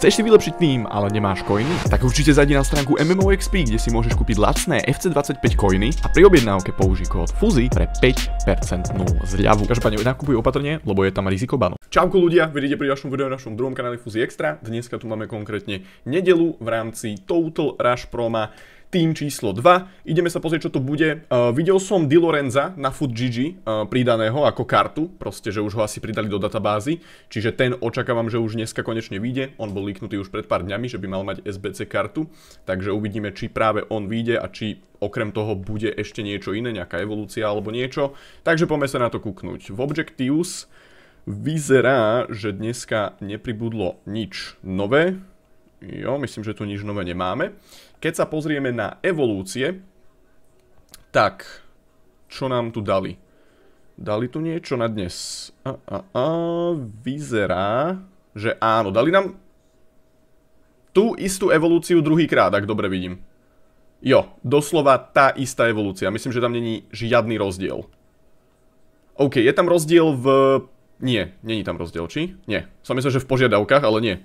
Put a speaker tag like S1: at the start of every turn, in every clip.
S1: Chceš si vylepšiť tým, ale nemáš koiny? Tak určite zajdi na stránku MMOXP, kde si môžeš kúpiť lacné FC25 koiny a pri objednávke použij kód FUZY pre 5% zľavu. Každopádne nakupuj opatrne, lebo je tam riziko banu. Čauko ľudia, vidíte pri vašom videu na našom druhom kanáli Fuzy Extra. Dneska tu máme konkrétne nedelu v rámci Total Rush Proma tým číslo 2. Ideme sa pozrieť, čo to bude. Uh, videl som Di Lorenza na GG uh, pridaného ako kartu, proste, že už ho asi pridali do databázy, čiže ten očakávam, že už dneska konečne vyjde. On bol liknutý už pred pár dňami, že by mal mať SBC kartu, takže uvidíme, či práve on vyjde a či okrem toho bude ešte niečo iné, nejaká evolúcia alebo niečo. Takže poďme sa na to kúknúť. V Objectives vyzerá, že dneska nepribudlo nič nové. Jo, myslím, že tu nič nové nemáme. Keď sa pozrieme na evolúcie, tak, čo nám tu dali? Dali tu niečo na dnes? A, a, a, vyzerá, že áno, dali nám tú istú evolúciu druhýkrát, ak dobre vidím. Jo, doslova tá istá evolúcia. Myslím, že tam není žiadny rozdiel. OK, je tam rozdiel v... Nie, není tam rozdiel, či? Nie. Som myslel, že v požiadavkách, ale nie.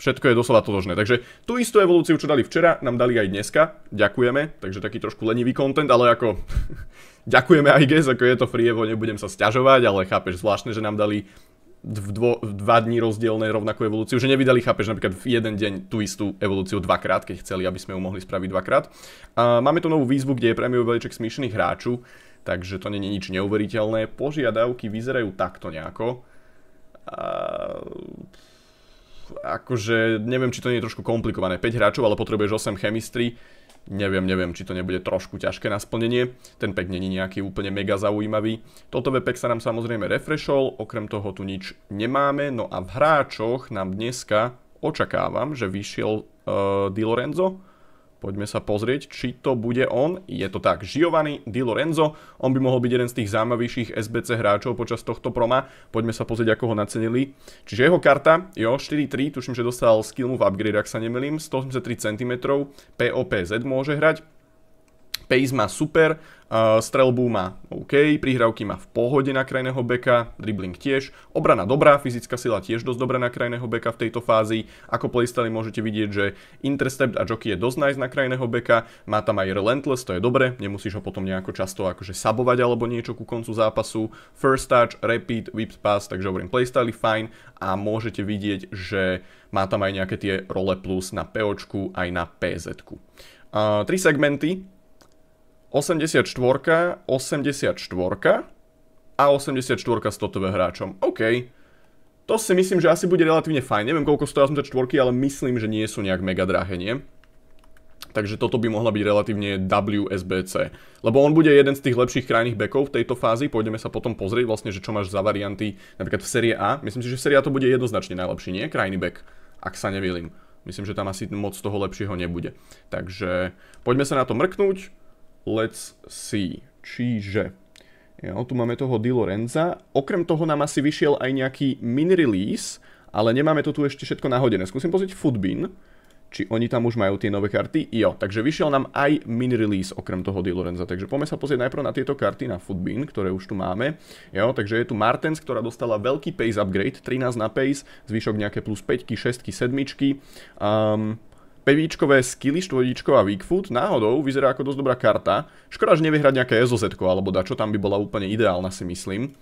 S1: Všetko je doslova totožné. Takže tú istú evolúciu, čo dali včera, nám dali aj dneska. Ďakujeme. Takže taký trošku lenivý content, ale ako... ďakujeme aj guess, ako je to free evo, nebudem sa sťažovať, ale chápeš, zvláštne, že nám dali v dvo, dva dní rozdielne rovnakú evolúciu, že nevydali, chápeš, napríklad v jeden deň tú istú evolúciu dvakrát, keď chceli, aby sme ju mohli spraviť dvakrát. A máme tu novú výzvu, kde je prémiový balíček smiešných hráčov, takže to není nič neuveriteľné. Požiadavky vyzerajú takto nejako. A akože neviem, či to nie je trošku komplikované. 5 hráčov, ale potrebuješ 8 chemistry. Neviem, neviem, či to nebude trošku ťažké na splnenie. Ten pack není nejaký úplne mega zaujímavý. Toto webpack sa nám samozrejme refreshol, okrem toho tu nič nemáme. No a v hráčoch nám dneska očakávam, že vyšiel uh, Di Lorenzo, Poďme sa pozrieť, či to bude on. Je to tak, Giovanni Di Lorenzo. On by mohol byť jeden z tých zaujímavejších SBC hráčov počas tohto proma. Poďme sa pozrieť, ako ho nacenili. Čiže jeho karta, jo, 4-3, tuším, že dostal skill move upgrade, ak sa nemilím, 183 cm, POPZ môže hrať. Pace má super, uh, strelbu má OK, prihrávky má v pohode na krajného beka, dribbling tiež, obrana dobrá, fyzická sila tiež dosť dobrá na krajného beka v tejto fázi. Ako playstyle môžete vidieť, že intercept a jockey je dosť nice na krajného beka, má tam aj relentless, to je dobre, nemusíš ho potom nejako často akože sabovať alebo niečo ku koncu zápasu. First touch, repeat, whip pass, takže hovorím playstyle fajn a môžete vidieť, že má tam aj nejaké tie role plus na POčku aj na PZ. Uh, eh, tri segmenty, 84, 84 a 84 s totové hráčom. OK. To si myslím, že asi bude relatívne fajn. Neviem, koľko stoja 84, ale myslím, že nie sú nejak mega drahé, nie? Takže toto by mohla byť relatívne WSBC. Lebo on bude jeden z tých lepších krajných bekov v tejto fázi. Pôjdeme sa potom pozrieť vlastne, že čo máš za varianty napríklad v série A. Myslím si, že v série A to bude jednoznačne najlepší, nie? Krajný back, ak sa nevýlim. Myslím, že tam asi moc toho lepšieho nebude. Takže poďme sa na to mrknúť. Let's see. Čiže... Jo, tu máme toho Di Lorenza. Okrem toho nám asi vyšiel aj nejaký mini-release, ale nemáme to tu ešte všetko nahodené. Skúsim pozrieť Footbin, či oni tam už majú tie nové karty. Jo, takže vyšiel nám aj mini-release okrem toho Di Lorenza. Takže poďme sa pozrieť najprv na tieto karty, na Footbin, ktoré už tu máme. Jo, takže je tu Martens, ktorá dostala veľký pace upgrade, 13 na pace, zvyšok nejaké plus 5, 6, 7. Um, pevíčkové skilly, štvojíčko a weak food náhodou vyzerá ako dosť dobrá karta. Škoda, že nevyhrať nejaké SOZ alebo dačo, tam by bola úplne ideálna si myslím.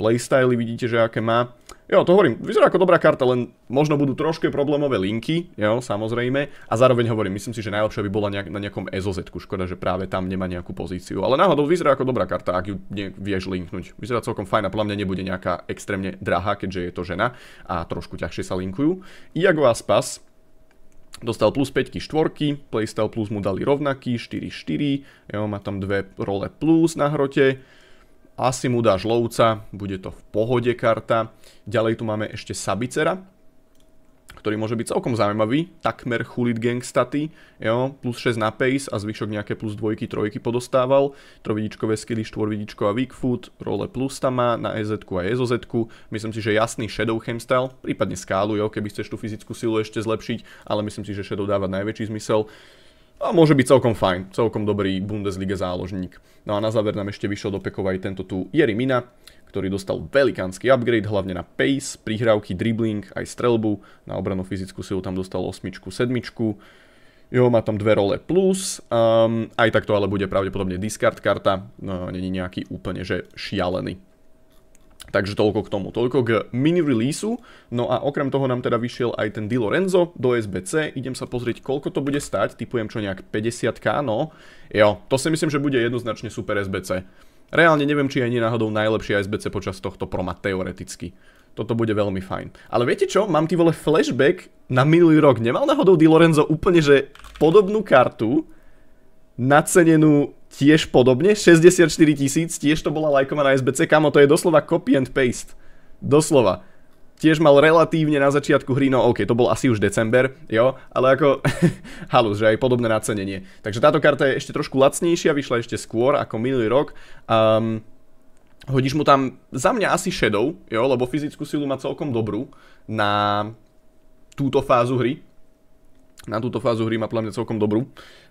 S1: Playstyly vidíte, že aké má. Jo, to hovorím, vyzerá ako dobrá karta, len možno budú trošku problémové linky, jo, samozrejme. A zároveň hovorím, myslím si, že najlepšia by bola nejak, na nejakom SOZ, škoda, že práve tam nemá nejakú pozíciu. Ale náhodou vyzerá ako dobrá karta, ak ju vieš linknúť. Vyzerá celkom fajn a podľa mňa nebude nejaká extrémne drahá, keďže je to žena a trošku ťažšie sa linkujú. Iago Aspas, Dostal plus 5 štvorky, playstyle plus mu dali rovnaký, 4-4, jo, má tam dve role plus na hrote, asi mu dáš lovca, bude to v pohode karta. Ďalej tu máme ešte Sabicera, ktorý môže byť celkom zaujímavý, takmer chulit gang staty, jo, plus 6 na pace a zvyšok nejaké plus 2, 3 podostával, trovidičkové skilly, štvorvidičko a weak foot, role plus tam má na EZ a EZOZ, myslím si, že jasný Shadow chemstyle, prípadne skálu, jo, keby chceš tú fyzickú silu ešte zlepšiť, ale myslím si, že Shadow dáva najväčší zmysel. A môže byť celkom fajn, celkom dobrý Bundesliga záložník. No a na záver nám ešte vyšiel do pekov aj tento tu mina ktorý dostal velikánsky upgrade, hlavne na pace, prihrávky, dribbling, aj strelbu, na obranu fyzickú silu tam dostal osmičku, sedmičku, Jo, má tam dve role plus, um, aj takto ale bude pravdepodobne discard karta, no, není nejaký úplne že šialený. Takže toľko k tomu, toľko k mini releaseu. No a okrem toho nám teda vyšiel aj ten Di Lorenzo do SBC. Idem sa pozrieť, koľko to bude stať. Typujem čo nejak 50k, no. Jo, to si myslím, že bude jednoznačne super SBC. Reálne neviem, či aj nie náhodou najlepšie SBC počas tohto proma teoreticky. Toto bude veľmi fajn. Ale viete čo? Mám ty vole flashback na minulý rok. Nemal náhodou Di Lorenzo úplne, že podobnú kartu, nacenenú tiež podobne, 64 tisíc, tiež to bola lajkovaná SBC, kamo, to je doslova copy and paste. Doslova tiež mal relatívne na začiatku hry, no ok, to bol asi už december, jo, ale ako halus, že aj podobné nacenenie. Takže táto karta je ešte trošku lacnejšia, vyšla ešte skôr ako minulý rok. Um, hodíš mu tam za mňa asi Shadow, jo, lebo fyzickú silu má celkom dobrú na túto fázu hry. Na túto fázu hry má podľa mňa celkom dobrú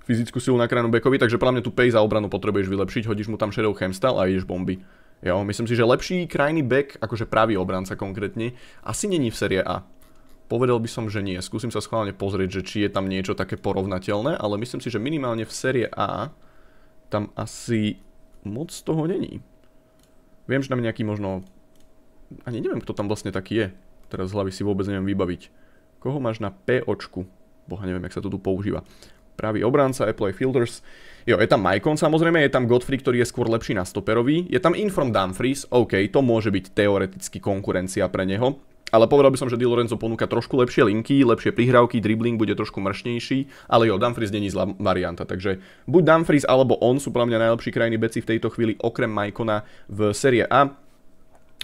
S1: fyzickú silu na kránu Bekovi, takže podľa mňa tu pej za obranu potrebuješ vylepšiť, hodíš mu tam Shadow Chemstal a ideš bomby. Jo, myslím si, že lepší krajný back, akože pravý obranca konkrétne, asi není v série A. Povedal by som, že nie. Skúsim sa schválne pozrieť, že či je tam niečo také porovnateľné, ale myslím si, že minimálne v série A tam asi moc toho není. Viem, že tam nejaký možno... Ani neviem, kto tam vlastne taký je. Teraz z hlavy si vôbec neviem vybaviť. Koho máš na POčku? Boha, neviem, jak sa to tu používa pravý obranca, Apple Fielders. Jo, je tam Maikon samozrejme, je tam Godfrey, ktorý je skôr lepší na stoperový, je tam Infrom Dumfries, OK, to môže byť teoreticky konkurencia pre neho, ale povedal by som, že Di Lorenzo ponúka trošku lepšie linky, lepšie prihrávky, dribbling bude trošku mršnejší, ale jo, Dumfries není zlá varianta, takže buď Dumfries alebo on sú pre mňa najlepší krajní beci v tejto chvíli, okrem Maikona v série A.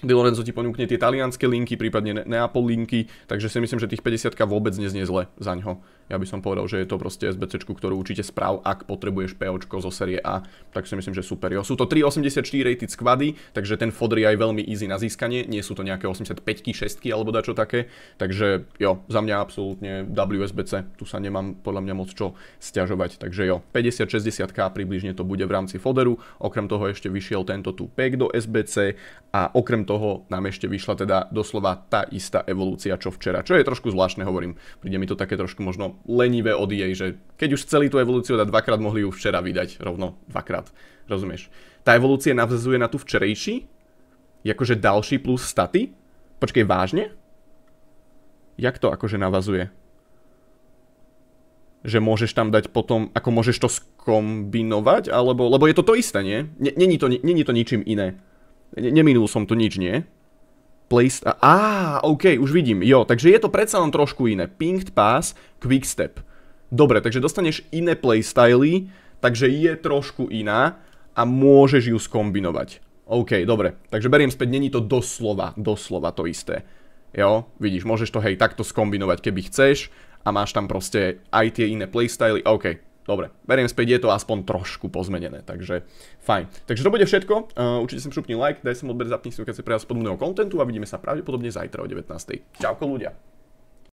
S1: Di Lorenzo ti ponúkne tie talianské linky, prípadne Neapol linky, takže si myslím, že tých 50 vôbec neznie zle za ňo. Ja by som povedal, že je to proste SBC, ktorú určite správ, ak potrebuješ POčko zo série A, tak si myslím, že super. Jo. Sú to 3,84 rated squady, takže ten fodr je aj veľmi easy na získanie, nie sú to nejaké 85 6 alebo dačo také, takže jo, za mňa absolútne WSBC, tu sa nemám podľa mňa moc čo stiažovať, takže jo, 50-60 k približne to bude v rámci foderu, okrem toho ešte vyšiel tento tu pack do SBC a okrem toho toho nám ešte vyšla teda doslova tá istá evolúcia, čo včera. Čo je trošku zvláštne, hovorím. Príde mi to také trošku možno lenivé od jej, že keď už chceli tú evolúciu dať dvakrát, mohli ju včera vydať rovno dvakrát. Rozumieš? Tá evolúcia navzazuje na tú včerejší? Jakože ďalší plus staty? Počkej, vážne? Jak to akože navazuje? že môžeš tam dať potom, ako môžeš to skombinovať, alebo, lebo je to to isté, nie? Není to, není to ničím iné. Neminul som tu nič, nie? Placed... Á, OK, už vidím. Jo, takže je to predsa len trošku iné. Pinked pass, quick step. Dobre, takže dostaneš iné playstyly, takže je trošku iná a môžeš ju skombinovať. OK, dobre. Takže beriem späť, není to doslova, doslova to isté. Jo, vidíš, môžeš to hej takto skombinovať, keby chceš a máš tam proste aj tie iné playstyly. OK, Dobre, beriem späť, je to aspoň trošku pozmenené, takže fajn. Takže to bude všetko, uh, určite som šupni like, daj som odber, zapni si keď si pre vás podobného kontentu a vidíme sa pravdepodobne zajtra o 19. Čauko ľudia.